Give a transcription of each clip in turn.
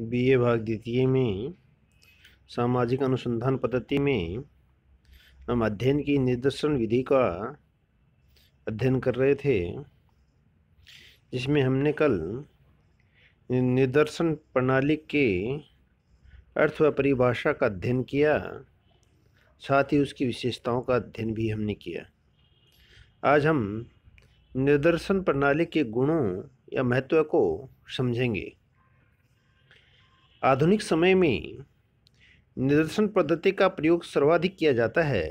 BA भाग द्वितीय में सामाजिक अनुसंधान पद्धति में हम अध्ययन की निर्देशन विधि का अध्ययन कर रहे थे जिसमें हमने कल निदर्शन प्रणाली के अर्थ व परिभाषा का अध्ययन किया साथ ही उसकी विशेषताओं का अध्ययन भी हमने किया आज हम निदर्शन प्रणाली के गुणों या महत्व को समझेंगे आधुनिक समय में निदर्शन पद्धति का प्रयोग सर्वाधिक किया जाता है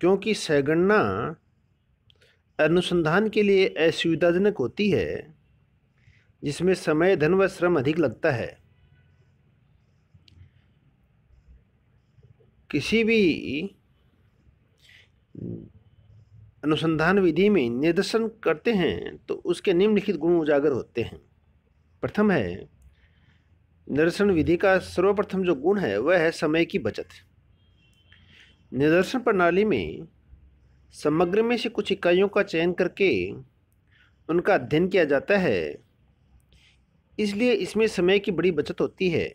क्योंकि सगणना अनुसंधान के लिए असुविधाजनक होती है जिसमें समय धन व श्रम अधिक लगता है किसी भी अनुसंधान विधि में निर्देशन करते हैं तो उसके निम्नलिखित गुण उजागर होते हैं प्रथम है निदर्शन विधि का सर्वप्रथम जो गुण है वह है समय की बचत निदर्शन प्रणाली में समग्र में से कुछ इकाइयों का चयन करके उनका अध्ययन किया जाता है इसलिए इसमें समय की बड़ी बचत होती है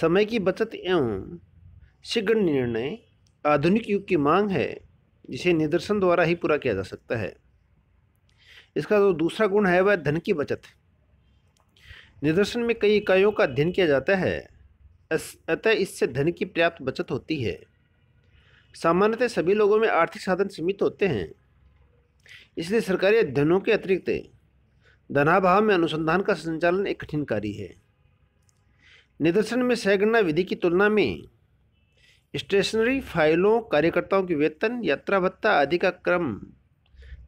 समय की बचत एवं शीघ्र निर्णय आधुनिक युग की मांग है जिसे निदर्शन द्वारा ही पूरा किया जा सकता है इसका जो दूसरा गुण है वह धन की बचत निदर्शन में कई इकाइयों का अध्ययन किया जाता है अतः इससे धन की पर्याप्त बचत होती है सामान्यतः सभी लोगों में आर्थिक साधन सीमित होते हैं इसलिए सरकारी अध्ययनों के अतिरिक्त धनाभाव में अनुसंधान का संचालन एक कठिन कार्य है निदर्शन में सहगणना विधि की तुलना में स्टेशनरी फाइलों कार्यकर्ताओं के वेतन यात्रा भत्ता आदि का क्रम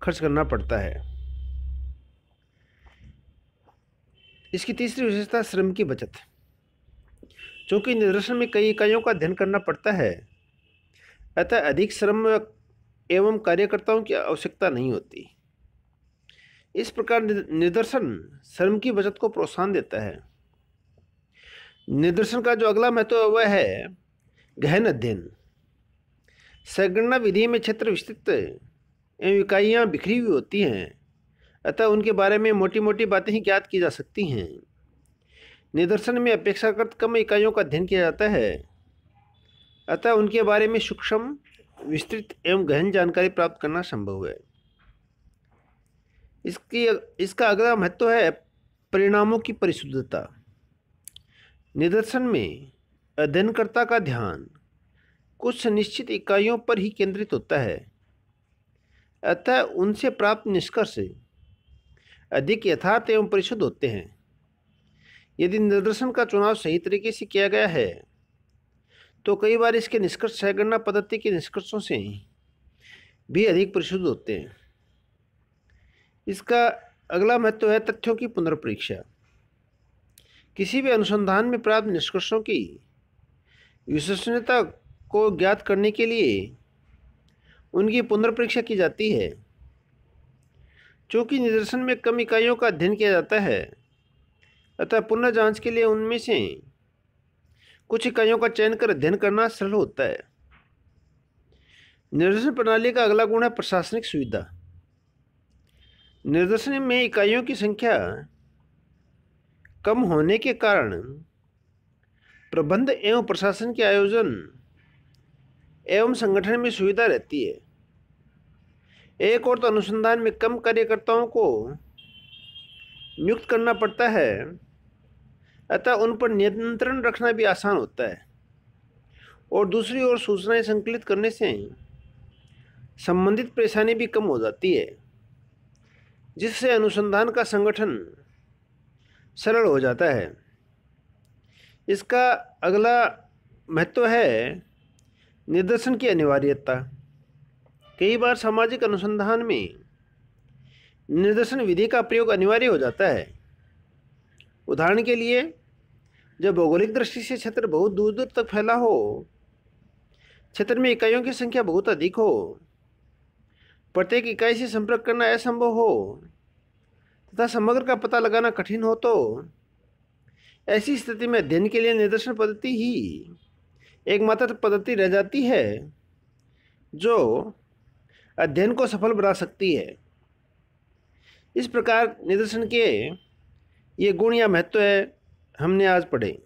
खर्च करना पड़ता है इसकी तीसरी विशेषता श्रम की बचत चूँकि निदर्शन में कई इकाइयों का अध्ययन करना पड़ता है अतः अधिक श्रम एवं कार्यकर्ताओं की आवश्यकता नहीं होती इस प्रकार निदर्शन श्रम की बचत को प्रोत्साहन देता है निदर्शन का जो अगला महत्व तो वह है गहन अध्ययन सगणना विधि में क्षेत्र विस्तृत एवं इकाइयाँ बिखरी हुई होती हैं अतः उनके बारे में मोटी मोटी बातें ही ज्ञात की जा सकती हैं निदर्शन में अपेक्षाकृत कम इकाइयों का अध्ययन किया जाता है अतः उनके बारे में सूक्ष्म विस्तृत एवं गहन जानकारी प्राप्त करना संभव है इसकी इसका अगला महत्व है परिणामों की परिशुद्धता निदर्शन में अध्ययनकर्ता का ध्यान कुछ निश्चित इकाइयों पर ही केंद्रित होता है अतः उनसे प्राप्त निष्कर्ष अधिक यथार्थ एवं परिशुद्ध होते हैं यदि निर्देशन का चुनाव सही तरीके से किया गया है तो कई बार इसके निष्कर्ष सहगणना पद्धति के निष्कर्षों से भी अधिक परिशुद्ध होते हैं इसका अगला महत्व है तथ्यों की पुनर्परीक्षा किसी भी अनुसंधान में प्राप्त निष्कर्षों की विश्वसनीयता को ज्ञात करने के लिए उनकी पुनर्परीक्षा की जाती है चूँकि निदर्शन में कम इकाइयों का अध्ययन किया जाता है अतः पुनः जांच के लिए उनमें से कुछ इकाइयों का चयन कर अध्ययन करना सरल होता है निर्देशन प्रणाली का अगला गुण है प्रशासनिक सुविधा निर्देशन में इकाइयों की संख्या कम होने के कारण प्रबंध एवं प्रशासन के आयोजन एवं संगठन में सुविधा रहती है एक और तो अनुसंधान में कम कार्यकर्ताओं को नियुक्त करना पड़ता है अतः उन पर नियंत्रण रखना भी आसान होता है और दूसरी ओर सूचनाएं संकलित करने से संबंधित परेशानी भी कम हो जाती है जिससे अनुसंधान का संगठन सरल हो जाता है इसका अगला महत्व है निदर्शन की अनिवार्यता कई बार सामाजिक अनुसंधान में निदर्शन विधि का प्रयोग अनिवार्य हो जाता है उदाहरण के लिए जब भौगोलिक दृष्टि से क्षेत्र बहुत दूर दूर तक फैला हो क्षेत्र में इकाइयों की संख्या बहुत अधिक हो प्रत्येक इकाई से संपर्क करना असंभव हो तथा समग्र का पता लगाना कठिन हो तो ऐसी स्थिति में अध्ययन के लिए निदर्शन पद्धति ही एकमात्र पद्धति रह जाती है जो अध्ययन को सफल बना सकती है इस प्रकार निदर्शन के ये गुण या महत्व है हमने आज पढ़े